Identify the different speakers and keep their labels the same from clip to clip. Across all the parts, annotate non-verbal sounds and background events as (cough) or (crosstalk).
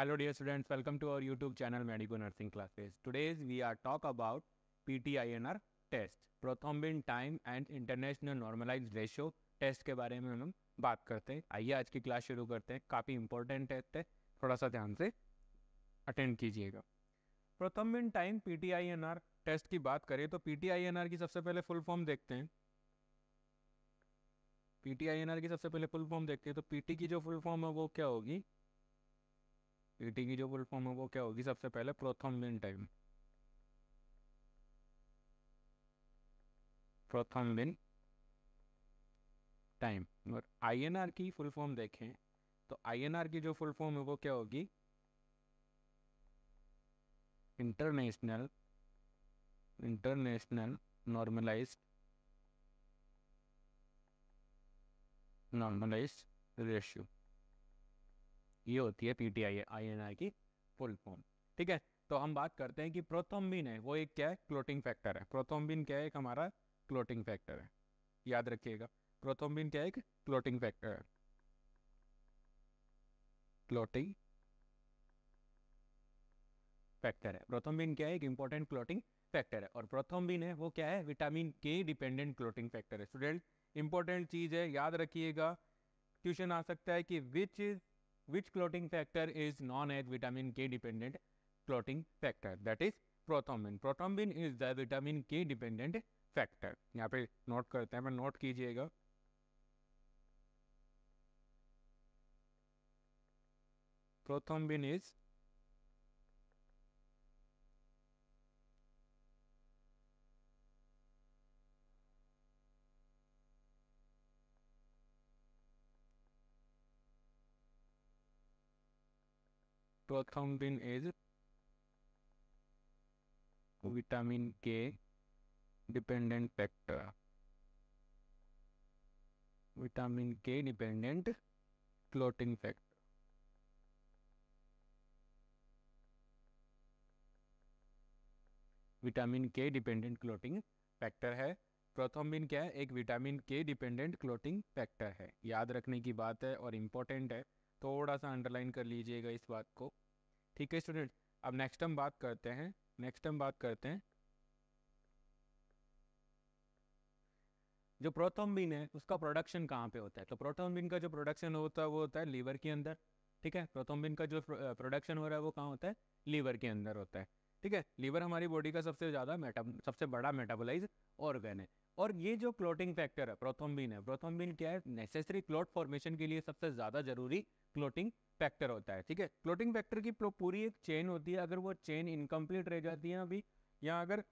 Speaker 1: Hello dear students welcome to our YouTube channel Medical Nursing Classes. Today we are talk about PTINR test prothrombin time and international normalise ratio test के बारे में हम बात करते हैं आइए आज की क्लास शुरू करते हैं काफ़ी इंपॉर्टेंट टेस्ट है थोड़ा सा ध्यान से अटेंड कीजिएगा प्रोथोम्बिन टाइम पी टेस्ट की बात करें तो पी की सबसे पहले फुल फॉर्म देखते हैं पी की सबसे पहले फुल फॉर्म देखते हैं तो टी की जो फुल फॉर्म है वो क्या होगी ईटी की जो फुल फॉर्म है वो क्या होगी सबसे पहले प्रोथम्बिन टाइम प्रोथम्बिन टाइम और आईएनआर की फुल फॉर्म देखें तो आईएनआर की जो फुल फॉर्म है वो क्या होगी international international normalise normalise ratio ये होती है पीटीआई आईएनआर की फुल फॉर्म ठीक है तो हम बात करते हैं कि प्रोथोम्बिन है वो एक क्या है क्लोटिंग फैक्टर है प्रोथोम्बिन क्या है एक हमारा क्लोटिंग फैक्टर है याद रखिएगा प्रोथोम्बिन क्या है एक क्लोटिंग फैक्टर है क्लोटिंग फैक्टर है प्रोथोम्बिन क्या है एक इंपॉर्टेंट क्लोटिंग फैक्टर है और प्रोथोम्बिन है वो क्या है vitamin K dependent clotting factor है स्टूडेंट इंपॉर्टेंट चीज है याद रखिएगा क्वेश्चन आ सकता है कि which which clotting factor is non-H vitamin K dependent clotting factor that is prothrombin prothrombin is the vitamin K dependent factor यहाँ पे नोट करते हैं मैं नोट कीजिएगा prothrombin is Prothrombin is vitamin K dependent factor vitamin K dependent clotting factor vitamin K dependent clotting factor है prothrombin क्या है एक vitamin K dependent clotting factor है याद रखने की बात है और इम्पोर्टेंट है थोड़ा सा अंडरलाइन कर लीजिएगा इस बात को ठीक है स्टूडेंट अब नेक्स्ट हम बात करते हैं नेक्स्ट हम बात करते हैं जो प्रोथोम्बिन है उसका प्रोडक्शन कहाँ पे होता है तो प्रोथोम्बिन का जो प्रोडक्शन होता है वो होता है लीवर के अंदर ठीक है प्रोथोम्बिन का जो प्रोडक्शन हो रहा है वो कहाँ होता है लीवर के अंदर होता है ठीक है लीवर हमारी बॉडी का सबसे ज़्यादा मेटा सबसे बड़ा मेटाबोलाइज ऑर्गन है और ये जो क्लोटिंग फैक्टर है प्रोथोम्बिन है प्रोथोम्बिन क्या है नेसेसरी क्लोट फॉर्मेशन के लिए सबसे ज़्यादा जरूरी क्लोटिंग फैक्टर होता है ठीक है क्लोटिंग फैक्टर की पूरी एक चेन होती है अगर वो चेन इनकम्प्लीट रह जाती है अभी या अगर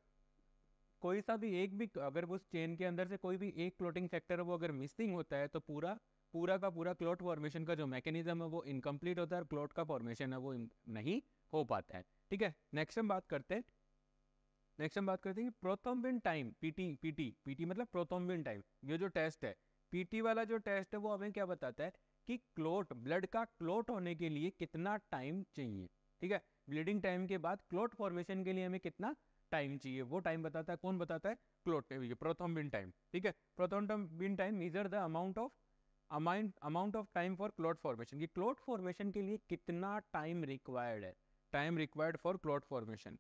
Speaker 1: कोई सा भी एक भी अगर उस चेन के अंदर से कोई भी एक क्लोटिंग फैक्टर वो अगर मिसिंग होता है तो पूरा पूरा का पूरा क्लोट फॉर्मेशन का जो मैकेनिज्म है वो इनकम्प्लीट होता है और क्लोट का फॉर्मेशन है वो नहीं हो पाता है ठीक है नेक्स्ट हम बात करते हैं नेक्स्ट हम बात करते हैं कि prothrombin time PT PT PT मतलब प्रोथम्बिन टाइम ये जो टेस्ट है पीटी वाला जो टेस्ट है वो हमें क्या बताता है कि क्लोट ब्लड का क्लोट होने के लिए कितना टाइम चाहिए ठीक है ब्लीडिंग टाइम के बाद क्लोट फॉर्मेशन के लिए हमें कितना टाइम चाहिए वो टाइम बताता है कौन बताता है क्लोट प्रोथम्बिन टाइम ठीक है prothrombin time measure the amount of amount amount of time for clot formation कि क्लॉट फॉर्मेशन के लिए कितना टाइम रिक्वायर्ड है time required for clot formation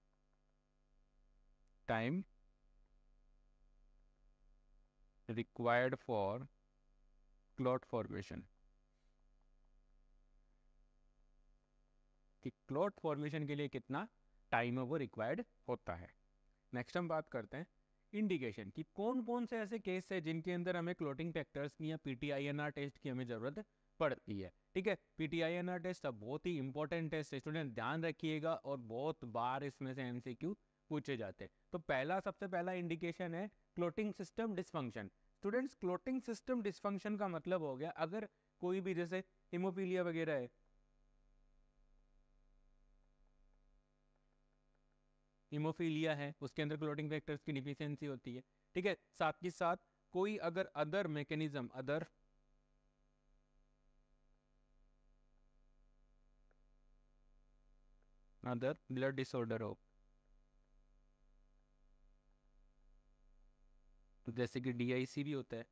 Speaker 1: time required for clot formation कि क्लॉट फॉर्मेशन के लिए कितना टाइम है वो रिक्वायर्ड होता है नेक्स्ट हम बात करते हैं इंडिकेशन कि कौन कौन से ऐसे केस है जिनके अंदर हमें क्लोटिंग फैक्टर्स की या पीटीआईएनआर टेस्ट की हमें ज़रूरत पड़ती है ठीक है पीटीआईएनआर टेस्ट अब बहुत ही इंपॉर्टेंट टेस्ट है स्टूडेंट ध्यान रखिएगा और बहुत बार इसमें से एमसीक्यू पूछे जाते हैं तो पहला सबसे पहला इंडिकेशन है clotting system dysfunction students clotting system dysfunction का मतलब हो गया अगर कोई भी जैसे हिमोफीलिया वगैरह है हिमोफीलिया है उसके अंदर क्लोटिंग फैक्टर्स की डिफिशियंसी होती है ठीक है साथ ही साथ कोई अगर other mechanism other other blood disorder हो तो जैसे कि डी भी होता है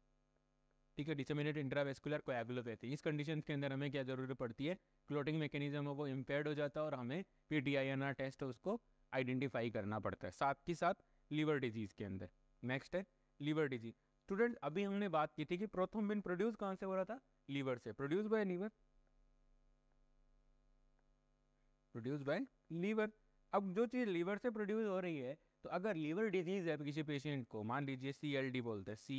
Speaker 1: ठीक है डिसमिनेट इंट्रावेस्कुलर कोएगुलोपैथी इस कंडीशन के अंदर हमें क्या ज़रूरत पड़ती है क्लोटिंग मैकेनिज्म वो इम्पेयर्ड हो जाता है और हमें फिर डी टेस्ट उसको आइडेंटिफाई करना पड़ता है साथ ही साथ लीवर डिजीज़ के अंदर नेक्स्ट है लीवर डिजीज स्टूडेंट अभी हमने बात की थी कि प्रोथोम्बिन प्रोड्यूस कहाँ से हो रहा था लीवर से produce by liver produce by liver अब जो चीज़ लीवर से प्रोड्यूस हो रही है तो अगर लीवर डिजीज है किसी पेशेंट को मान लीजिए सी एल डी बोलते हैं C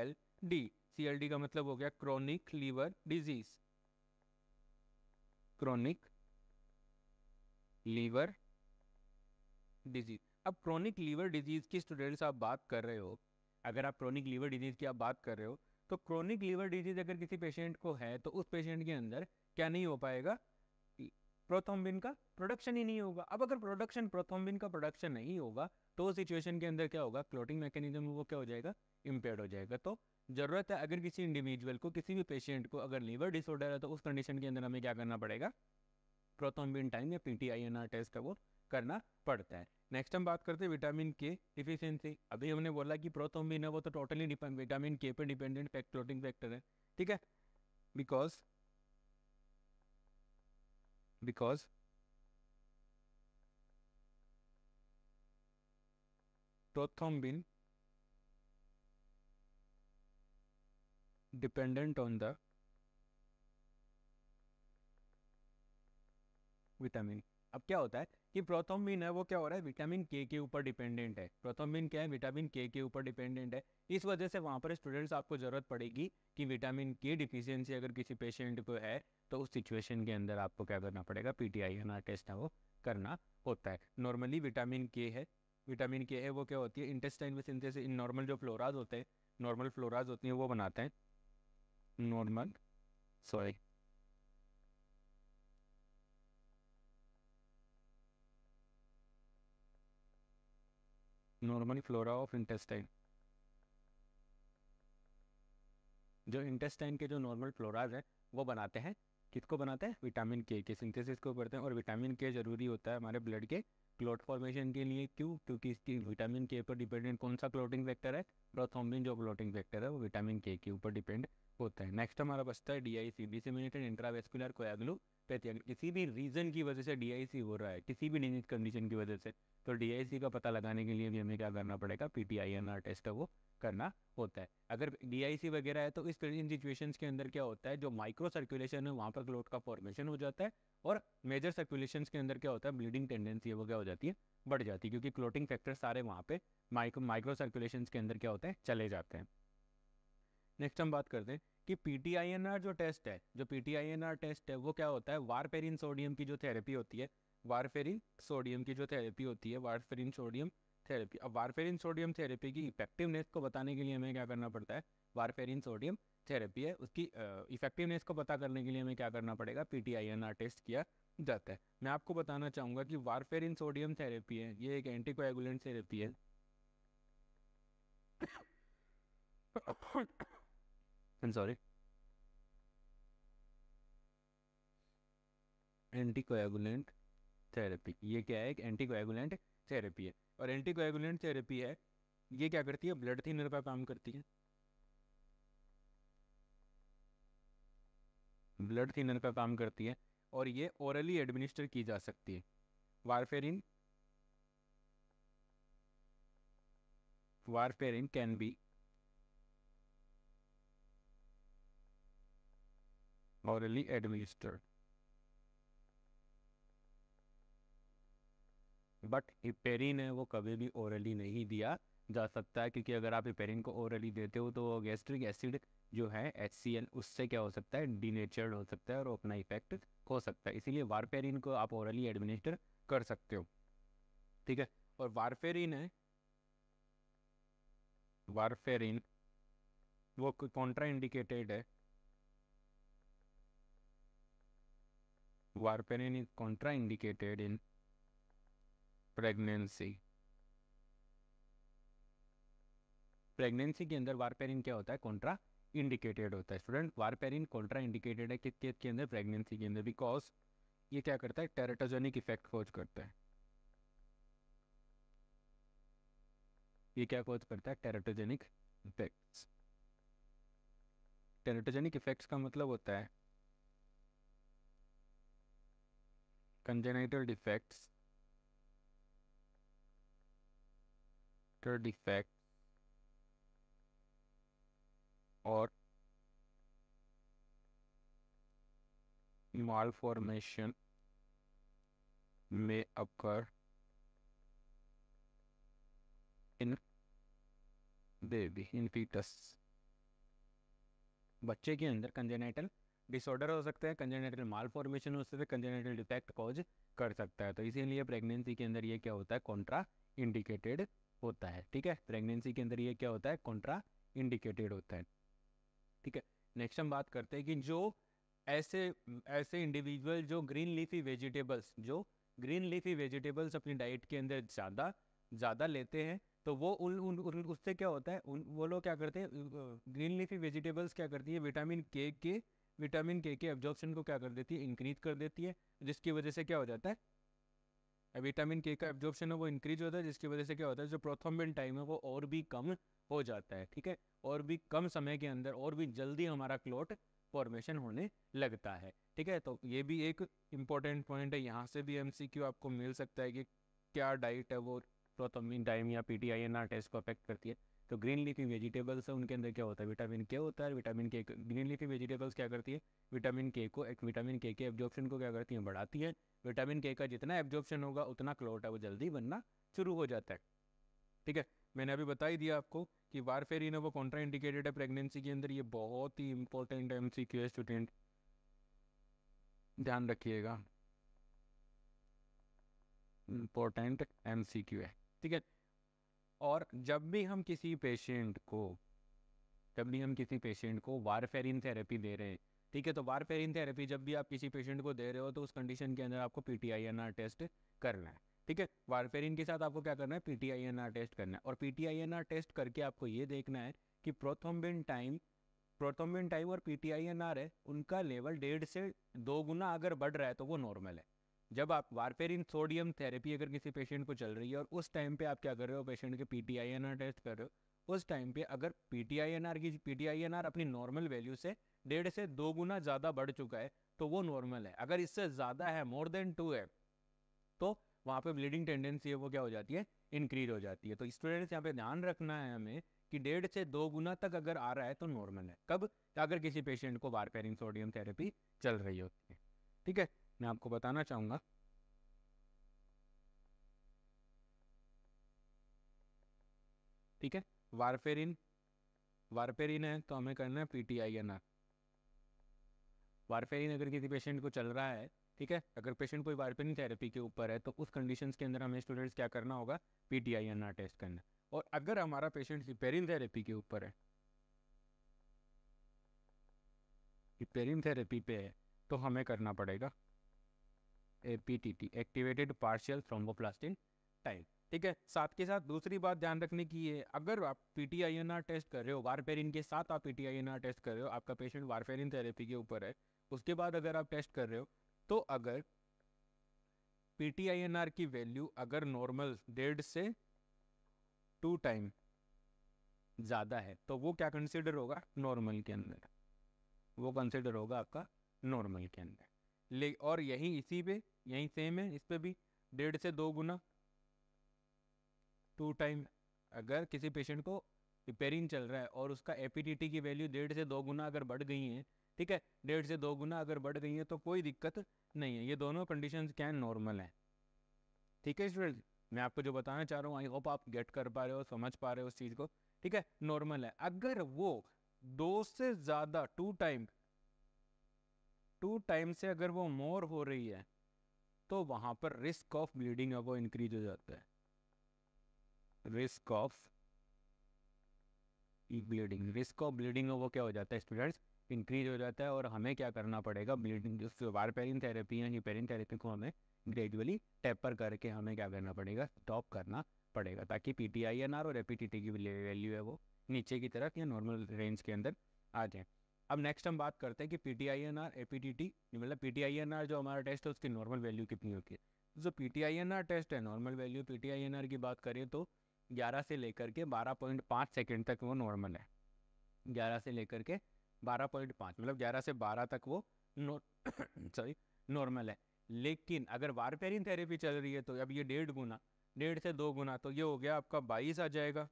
Speaker 1: L D C L D का मतलब हो गया chronic liver disease chronic liver disease अब क्रॉनिक लीवर डिजीज की स्टूडेंट आप बात कर रहे हो अगर आप क्रॉनिक लीवर डिजीज की आप बात कर रहे हो तो क्रॉनिक लीवर डिजीज अगर किसी पेशेंट को है तो उस पेशेंट के अंदर क्या नहीं हो पाएगा प्रोथोम्बिन का प्रोडक्शन ही नहीं होगा अब अगर प्रोडक्शन प्रोथोम्बिन का प्रोडक्शन नहीं होगा तो सिचुएशन के अंदर क्या होगा क्लोटिंग मैकेनिज्म वो क्या हो जाएगा इम्पेयर हो जाएगा तो ज़रूरत है अगर किसी इंडिविजुअल को किसी भी पेशेंट को अगर लीवर डिसऑर्डर है तो उस कंडीशन के अंदर हमें क्या करना पड़ेगा प्रोथोम्बिन टाइम या पी एन आर टेस्ट का वो करना पड़ता है नेक्स्ट हम बात करते हैं विटामिन के डिफिशियंसी अभी हमने बोला कि प्रोथोम्बिन है वो तो टोटली विटामिन के पर डिपेंडेंट क्लोटिंग फैक्टर है ठीक है because because prothrombin dependent on the vitamin अब क्या होता है कि प्रोथोम्बिन है वो क्या हो रहा है विटामिन के के ऊपर डिपेंडेंट है प्रोथोम्बिन क्या है विटामिन के के ऊपर डिपेंडेंट है इस वजह से वहाँ पर स्टूडेंट्स आपको ज़रूरत पड़ेगी कि विटामिन के डिफिशियंसी अगर किसी पेशेंट को है तो उस सिचुएशन के अंदर आपको क्या करना पड़ेगा पी टी आई टेस्ट है वो करना होता है नॉर्मली विटामिन के है विटामिन के है वो क्या होती है इंटेस्टाइन में सिंथेसिस नॉर्मल जो फ्लोराज होते हैं नॉर्मल फ्लोराज होती हैं वो बनाते हैं normal sorry abnormal flora of intestine जो इंटेस्टाइन के जो नॉर्मल फ्लोराज हैं वो बनाते हैं किसको बनाते हैं विटामिन के के सिंथेसिस को करते हैं और विटामिन के ज़रूरी होता है हमारे ब्लड के क्लोट फॉर्मेशन के लिए क्यों क्योंकि इसकी विटामिन के ऊपर डिपेंडेंट कौन सा क्लोटिंग फैक्टर है प्रोथोम्बिन जो क्लोटिंग फैक्टर है वो विटामिन के के ऊपर डिपेंड होता है नेक्स्ट हमारा बचता है D I C disseminated intravascular coagulopathy किसी भी रीज़न की वजह से डी आई सी हो रहा है किसी भी डिजीज कंडीशन की वजह से तो डी का पता लगाने के लिए भी हमें क्या करना पड़ेगा पी टेस्ट है वो करना होता है अगर डी वगैरह है तो इस इन सिचुएशन के अंदर क्या होता है जो माइक्रो सर्कुलेशन है वहाँ पर क्लोट का फॉर्मेशन हो जाता है और मेजर सर्कुलेशन के अंदर क्या होता है ब्लीडिंग टेंडेंसी वो क्या हो जाती है बढ़ जाती है क्योंकि क्लोटिंग फैक्टर सारे वहाँ पे माइक्रो माइक्रो सर्कुलेशन के अंदर क्या होते हैं चले जाते हैं नेक्स्ट हम बात करते हैं कि पी जो टेस्ट है जो पी टेस्ट है वो क्या होता है वारपेरिन सोडियम की जो थेरेपी होती है वारफेरिन सोडियम की जो थेरेपी होती है वारफेरिन सोडियम थेरेपी अब वारफेरिन सोडियम थेरेपी की इफेक्टिवनेस को बताने के लिए हमें क्या करना पड़ता है वारफेरिन सोडियम थेरेपी है उसकी इफेक्टिवनेस को पता करने के लिए हमें क्या करना पड़ेगा P T I N R test किया जाता है मैं आपको बताना चाहूँगा कि वारफेरिन सोडियम थेरेपी है ये एक एंटीकोएगुलेंट थेरेपी है सॉरी एंटीकोएगुलेंट थेरेपी ये क्या है एक एंटी थेरेपी है और एंटी थेरेपी है ये क्या करती है ब्लड थिनर पर काम करती है ब्लड थिनर पर काम करती है और ये ओरली एडमिनिस्टर की जा सकती है warfarin warfarin can be orally administered but heparin है वो कभी भी ओरली नहीं दिया जा सकता है क्योंकि अगर आप हिपेरिन को ओरली देते हो तो गैस्ट्रिक एसिड जो है एच उससे क्या हो सकता है डीनेचर्ड हो सकता है और अपना इफेक्ट हो सकता है इसीलिए वारपेरिन को आप ओरली एडमिनिस्टर कर सकते हो ठीक है और वारफेरिन है वारफेरिन वो कॉन्ट्रा इंडिकेटेड है warfarin is contraindicated in pregnancy pregnancy के अंदर वारपेरिन क्या होता है कॉन्ट्रा इंडिकेटेड होता है स्टूडेंट वारपेरिन कॉन्ट्रा इंडिकेटेड है किस केस के अंदर प्रेगनेंसी के अंदर बिकॉज ये क्या करता है टेरेटोजेनिक इफेक्ट कोज करता है ये क्या कोज करता है टेरेटोजेनिक इफेक्ट्स टेरेटोजेनिक इफेक्ट्स का मतलब होता है congenital defects character defect or malformation may occur in baby in fetus बच्चे के अंदर कंजेनेटल डिसऑर्डर हो सकते हैं कंजेनेटल माल फॉर्मेशन हो सकते हैं कंजेनेटल डिफेक्ट कॉज कर सकता है तो इसीलिए प्रेगनेंसी के अंदर ये क्या होता है कॉन्ट्रा इंडिकेटेड होता है ठीक है प्रेगनेंसी के अंदर ये क्या होता है कॉन्ट्रा इंडिकेटेड होता है ठीक है नेक्स्ट हम बात करते हैं कि जो ऐसे ऐसे इंडिविजुअल जो ग्रीन लीफी वेजिटेबल्स जो ग्रीन लीफी वेजिटेबल्स अपनी डाइट के अंदर ज़्यादा ज़्यादा लेते हैं तो वो उन उन, उन उससे क्या होता है उन वो लोग क्या करते हैं ग्रीन लीफी वेजिटेबल्स क्या करती है विटामिन के के विटामिन के के एब्जॉर्प्शन को क्या कर देती है इंक्रीज कर देती है जिसकी वजह से क्या हो जाता है विटामिन के का एब्जॉर्प्शन है वो इंक्रीज होता है जिसकी वजह से क्या होता है जो प्रोथम्बिन टाइम है वो और भी कम हो जाता है ठीक है और भी कम समय के अंदर और भी जल्दी हमारा क्लोट फॉर्मेशन होने लगता है ठीक है तो ये भी एक इम्पॉर्टेंट पॉइंट है यहाँ से भी एम आपको मिल सकता है कि क्या डाइट है वो प्रोथम्बिन टाइम या पी टी टेस्ट को अफेक्ट करती है तो ग्रीन लीफी वेजिटेबल्स है उनके अंदर क्या होता है विटामिन के होता है विटामिन के ग्रीन लीफी वेजिटेबल्स क्या करती है विटामिन के को एक विटामिन के के एब्जॉर्प्शन को क्या करती है बढ़ाती है विटामिन के का जितना एब्जॉर्प्शन होगा उतना क्लोट है वो जल्दी बनना शुरू हो जाता है ठीक है मैंने अभी बता ही दिया आपको कि वारफेरिन वो कॉन्ट्रा इंडिकेटेड है प्रेगनेंसी के अंदर ये बहुत ही important M C Q student ध्यान रखिएगा इंपॉर्टेंट एम सी क्यू है ठीक है और जब भी हम किसी पेशेंट को जब भी हम किसी पेशेंट को वारफेरिन थेरेपी दे रहे हैं ठीक है तो वारफेरिन थेरेपी जब भी आप किसी पेशेंट को दे रहे हो तो उस कंडीशन के अंदर आपको P T I N R test करना है ठीक है वारफेरिन के साथ आपको क्या करना है P T I N R test करना है और P T I N R test करके आपको ये देखना है कि प्रोथोम्बिन टाइम प्रोथोम्बिन टाइम और P T I N R है उनका लेवल डेढ़ से दो गुना अगर बढ़ रहा है तो वो नॉर्मल है जब आप वारपेरिन सोडियम थेरेपी अगर किसी पेशेंट को चल रही है और उस टाइम पे आप क्या कर रहे हो पेशेंट के P I N R test कर रहे हो उस टाइम पे अगर P T I N R की P T I N R अपनी नॉर्मल वैल्यू से डेढ़ से दो गुना ज़्यादा बढ़ चुका है तो वो नॉर्मल है अगर इससे ज़्यादा है मोर देन टू है तो वहाँ पे ब्लीडिंग टेंडेंसी है वो क्या हो जाती है इंक्रीज हो जाती है तो स्टूडेंट्स यहाँ पे ध्यान रखना है हमें कि डेढ़ से दो गुना तक अगर आ रहा है तो नॉर्मल है कब अगर किसी पेशेंट को वारपेरिंग सोडियम थेरेपी चल रही होती है ठीक है मैं आपको बताना चाहूँगा ठीक है वारफेरिन वारफेरिन है तो हमें करना है P T I N R warfarin अगर किसी पेशेंट को चल रहा है ठीक है अगर पेशेंट कोई वारफेरिन थेरेपी के ऊपर है तो उस कंडीशंस के अंदर हमें स्टूडेंट्स क्या करना होगा P T I N R test करना और अगर हमारा पेशेंट हिपेरिन थेरेपी के ऊपर है हिपेरिन थेरेपी पे है तो हमें करना पड़ेगा APTT activated partial thromboplastin type ठीक है साथ के साथ दूसरी बात ध्यान रखने की है अगर आप P T I N R test कर रहे हो वारफेरिन के साथ आप P T I N R test कर रहे हो आपका पेशेंट वारफेरिन थेरेपी के ऊपर है उसके बाद अगर आप टेस्ट कर रहे हो तो अगर P T I N R की वैल्यू अगर नॉर्मल डेढ़ से टू टाइम ज़्यादा है तो वो क्या कंसिडर होगा नॉर्मल के अंदर वो कंसिडर होगा आपका नॉर्मल के अंदर ले और यही इसी पे यही सेम है इस पर भी डेढ़ से दो गुना टू टाइम अगर किसी पेशेंट को रिपेयरिंग चल रहा है और उसका एपीडीटी की वैल्यू डेढ़ से दो गुना अगर बढ़ गई है ठीक है डेढ़ से दो गुना अगर बढ़ गई है तो कोई दिक्कत नहीं है ये दोनों कंडीशन क्या नॉर्मल हैं ठीक है स्टूडेंट मैं आपको जो बताना चाह रहा हूँ आई होप आप गेट कर पा रहे हो समझ पा रहे हो उस चीज़ को ठीक है नॉर्मल है अगर वो दो से ज़्यादा टू टाइम टू टाइम से अगर वो मोर हो रही है तो वहां पर रिस्क ऑफ ब्लीडिंग है वो इंक्रीज हो जाता है risk of bleeding risk of bleeding वो क्या हो जाता है स्टूडेंट्स इंक्रीज हो जाता है और हमें क्या करना पड़ेगा ब्लीडिंग जो वारपेरिन थेरेपी है पेरिन थेरेपी को हमें ग्रेजुअली टेपर करके हमें क्या करना पड़ेगा स्टॉप करना पड़ेगा ताकि P T I N R और एपीटीटी की वैल्यू है वो नीचे की तरफ या नॉर्मल रेंज के अंदर आ जाए अब नेक्स्ट हम बात करते हैं कि P T I N R A P T T मतलब P T I N R जो हमारा टेस्ट है उसकी नॉर्मल वैल्यू कितनी होती है जो P T I N R test है normal value P T I N R की बात करें तो ग्यारह से लेकर के बारह पॉइंट पाँच सेकेंड तक वो नॉर्मल है ग्यारह से लेकर के बारह पॉइंट पाँच मतलब ग्यारह से बारह तक वो सॉरी नॉर्मल (coughs) है लेकिन अगर वारपेरिन थेरेपी चल रही है तो अब ये डेढ़ गुना डेढ़ से दो गुना तो ये हो गया आपका बाईस आ जाएगा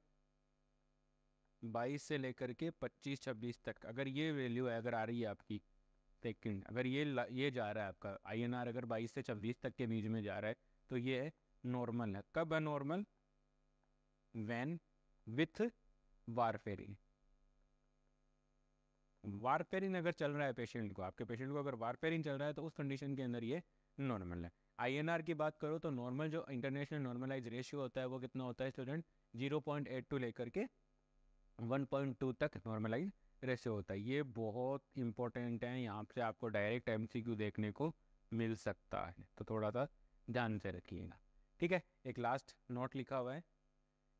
Speaker 1: बाईस से लेकर के पच्चीस छब्बीस तक अगर ये वैल्यू है अगर आ रही है आपकी सेकेंड अगर ये ये जा रहा है आपका आई एन आर अगर बाईस से छब्बीस तक के बीच में जा रहा है तो ये है नॉर्मल है कब है normal when with warfarin warfarin अगर चल रहा है पेशेंट को आपके पेशेंट को अगर वारफेरिन चल रहा है तो उस कंडीशन के अंदर ये नॉर्मल है आई की बात करो तो नॉर्मल जो इंटरनेशनल नॉर्मलाइज रेशियो होता है वो कितना होता है student zero point eight two लेकर के 1.2 तक नॉर्मलाइज रेशियो होता है ये बहुत इंपॉर्टेंट है यहाँ से आपको डायरेक्ट एम देखने को मिल सकता है तो थोड़ा सा ध्यान से रखिएगा ठीक है एक लास्ट नोट लिखा हुआ है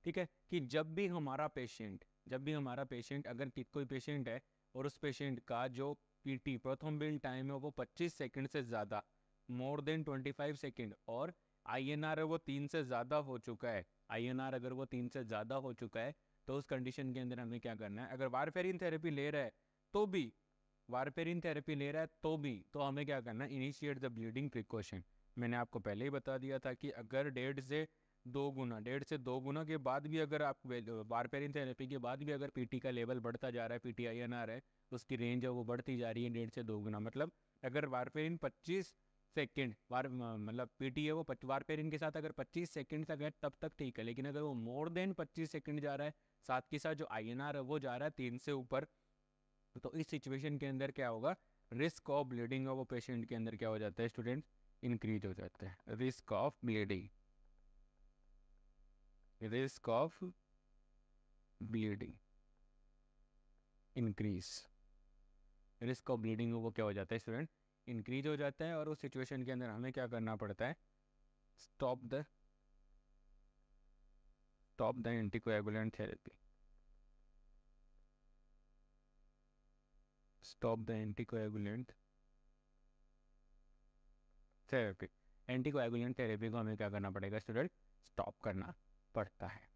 Speaker 1: ठीक है कि जब भी हमारा पेशेंट जब भी हमारा पेशेंट अगर कोई पेशेंट है और उस पेशेंट का जो पीटी प्रथम बिल टाइम है वो 25 सेकंड से ज़्यादा मोर देन 25 सेकंड और आईएनआर वो तीन से ज़्यादा हो चुका है आईएनआर अगर वो तीन से ज़्यादा हो चुका है तो उस कंडीशन के अंदर हमें क्या करना है अगर वारफेरिन थेरेपी ले रहा है तो भी वारफेरिन थेरेपी ले रहा है तो भी तो हमें क्या करना है इनिशिएट द ब्लीडिंग प्रिकॉशन मैंने आपको पहले ही बता दिया था कि अगर डेढ़ से दो गुना डेढ़ से दो गुना के बाद भी अगर आप वारफेरिन थेरेपी के बाद भी अगर पीटी का लेवल बढ़ता जा रहा है पी टी आई एन आ रहा है तो उसकी रेंज है वो बढ़ती जा रही है डेढ़ से दो गुना मतलब अगर वारफेरिन पच्चीस सेकेंड बार मतलब पीटी है वो बार पेर के साथ अगर पच्चीस सेकंड तक है तब तक ठीक है लेकिन अगर वो मोर देन पच्चीस सेकंड जा रहा है साथ के साथ जो आई है वो जा रहा है तीन से ऊपर तो इस सिचुएशन के अंदर क्या होगा risk of bleeding of patient के अंदर क्या हो जाता है स्टूडेंट इंक्रीज हो जाता है risk of bleeding risk of bleeding increase risk of bleeding वो क्या हो जाता है स्टूडेंट इंक्रीज हो जाता है और उस सिचुएशन के अंदर हमें क्या करना पड़ता है stop the stop the anticoagulant therapy stop the anticoagulant therapy anticoagulant therapy को हमें क्या करना पड़ेगा स्टूडेंट स्टॉप करना पड़ता है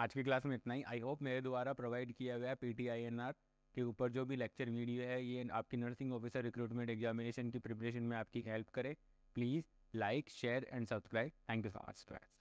Speaker 1: आज की क्लास में इतना ही आई होप मेरे द्वारा प्रोवाइड किया गया P T I N R के ऊपर जो भी लेक्चर वीडियो है ये आपकी नर्सिंग ऑफिसर रिक्रूटमेंट एग्जामिनेशन की प्रिपरेशन में आपकी हेल्प करे please like share and subscribe thank you so much